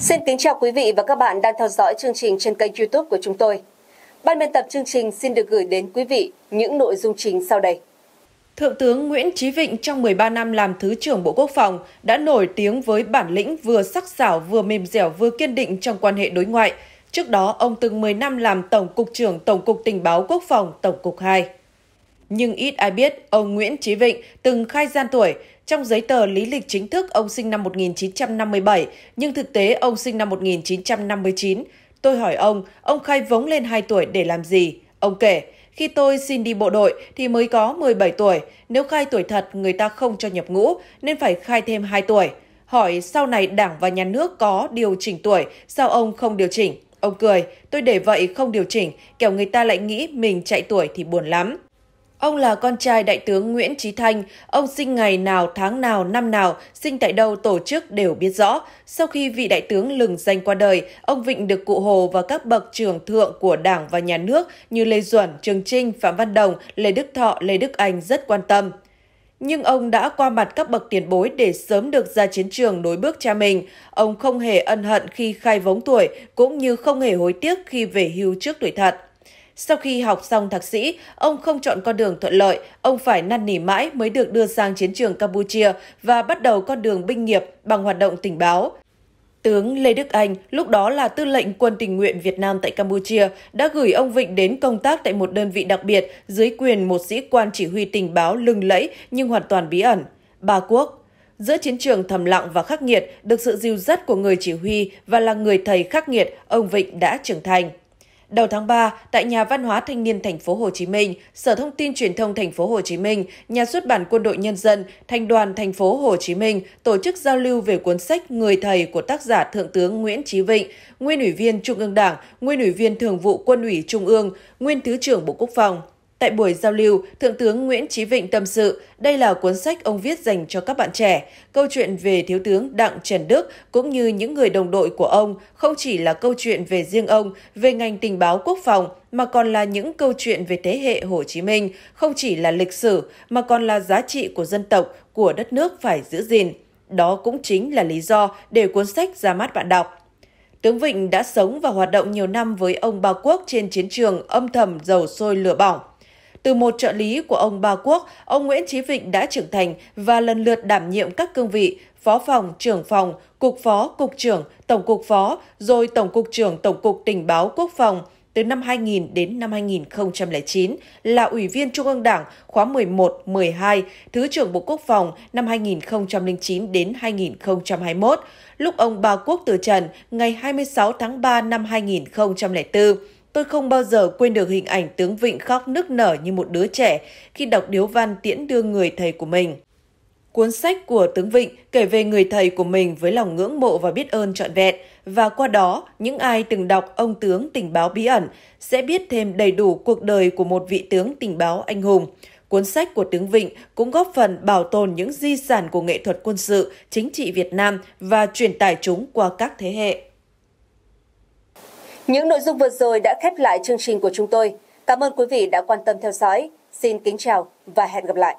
Xin kính chào quý vị và các bạn đang theo dõi chương trình trên kênh YouTube của chúng tôi. Ban biên tập chương trình xin được gửi đến quý vị những nội dung chính sau đây. Thượng tướng Nguyễn Chí Vịnh trong 13 năm làm Thứ trưởng Bộ Quốc phòng đã nổi tiếng với bản lĩnh vừa sắc sảo vừa mềm dẻo vừa kiên định trong quan hệ đối ngoại. Trước đó, ông từng 10 năm làm Tổng cục trưởng Tổng cục Tình báo Quốc phòng Tổng cục 2. Nhưng ít ai biết, ông Nguyễn Chí Vịnh từng khai gian tuổi. Trong giấy tờ lý lịch chính thức, ông sinh năm 1957, nhưng thực tế ông sinh năm 1959. Tôi hỏi ông, ông khai vống lên 2 tuổi để làm gì? Ông kể, khi tôi xin đi bộ đội thì mới có 17 tuổi. Nếu khai tuổi thật, người ta không cho nhập ngũ, nên phải khai thêm 2 tuổi. Hỏi sau này đảng và nhà nước có điều chỉnh tuổi, sao ông không điều chỉnh? Ông cười, tôi để vậy không điều chỉnh, kẻo người ta lại nghĩ mình chạy tuổi thì buồn lắm. Ông là con trai đại tướng Nguyễn Trí Thanh, ông sinh ngày nào, tháng nào, năm nào, sinh tại đâu, tổ chức đều biết rõ. Sau khi vị đại tướng lừng danh qua đời, ông Vịnh được cụ Hồ và các bậc trưởng thượng của Đảng và Nhà nước như Lê Duẩn, Trường Trinh, Phạm Văn Đồng, Lê Đức Thọ, Lê Đức Anh rất quan tâm. Nhưng ông đã qua mặt các bậc tiền bối để sớm được ra chiến trường nối bước cha mình. Ông không hề ân hận khi khai vống tuổi, cũng như không hề hối tiếc khi về hưu trước tuổi thật. Sau khi học xong thạc sĩ, ông không chọn con đường thuận lợi, ông phải năn nỉ mãi mới được đưa sang chiến trường Campuchia và bắt đầu con đường binh nghiệp bằng hoạt động tình báo. Tướng Lê Đức Anh, lúc đó là tư lệnh quân tình nguyện Việt Nam tại Campuchia, đã gửi ông Vịnh đến công tác tại một đơn vị đặc biệt dưới quyền một sĩ quan chỉ huy tình báo lừng lẫy nhưng hoàn toàn bí ẩn, Ba Quốc. Giữa chiến trường thầm lặng và khắc nghiệt, được sự dìu dắt của người chỉ huy và là người thầy khắc nghiệt, ông Vịnh đã trưởng thành. Đầu tháng 3, tại Nhà Văn hóa Thanh niên Thành phố Hồ Chí Minh, Sở Thông tin Truyền thông Thành phố Hồ Chí Minh, Nhà xuất bản Quân đội Nhân dân, Thành đoàn Thành phố Hồ Chí Minh tổ chức giao lưu về cuốn sách Người thầy của tác giả Thượng tướng Nguyễn Chí Vịnh, nguyên ủy viên Trung ương Đảng, nguyên ủy viên Thường vụ Quân ủy Trung ương, nguyên Thứ trưởng Bộ Quốc phòng. Tại buổi giao lưu, Thượng tướng Nguyễn Chí Vịnh tâm sự, đây là cuốn sách ông viết dành cho các bạn trẻ. Câu chuyện về Thiếu tướng Đặng Trần Đức cũng như những người đồng đội của ông không chỉ là câu chuyện về riêng ông, về ngành tình báo quốc phòng, mà còn là những câu chuyện về thế hệ Hồ Chí Minh, không chỉ là lịch sử, mà còn là giá trị của dân tộc, của đất nước phải giữ gìn. Đó cũng chính là lý do để cuốn sách ra mắt bạn đọc. Tướng Vịnh đã sống và hoạt động nhiều năm với ông Ba Quốc trên chiến trường âm thầm dầu sôi lửa bỏng. Từ một trợ lý của ông Ba Quốc, ông Nguyễn Chí Vịnh đã trưởng thành và lần lượt đảm nhiệm các cương vị Phó phòng, trưởng phòng, cục phó, cục trưởng, tổng cục phó, rồi tổng cục trưởng Tổng cục Tình báo Quốc phòng từ năm 2000 đến năm 2009 là Ủy viên Trung ương Đảng khóa 11-12, Thứ trưởng Bộ Quốc phòng năm 2009 đến 2021, lúc ông Ba Quốc từ trần ngày 26 tháng 3 năm 2004. Tôi không bao giờ quên được hình ảnh tướng Vịnh khóc nức nở như một đứa trẻ khi đọc điếu văn tiễn đưa người thầy của mình. Cuốn sách của tướng Vịnh kể về người thầy của mình với lòng ngưỡng mộ và biết ơn trọn vẹn, và qua đó, những ai từng đọc ông tướng tình báo bí ẩn sẽ biết thêm đầy đủ cuộc đời của một vị tướng tình báo anh hùng. Cuốn sách của tướng Vịnh cũng góp phần bảo tồn những di sản của nghệ thuật quân sự, chính trị Việt Nam và truyền tải chúng qua các thế hệ. Những nội dung vừa rồi đã khép lại chương trình của chúng tôi. Cảm ơn quý vị đã quan tâm theo dõi. Xin kính chào và hẹn gặp lại.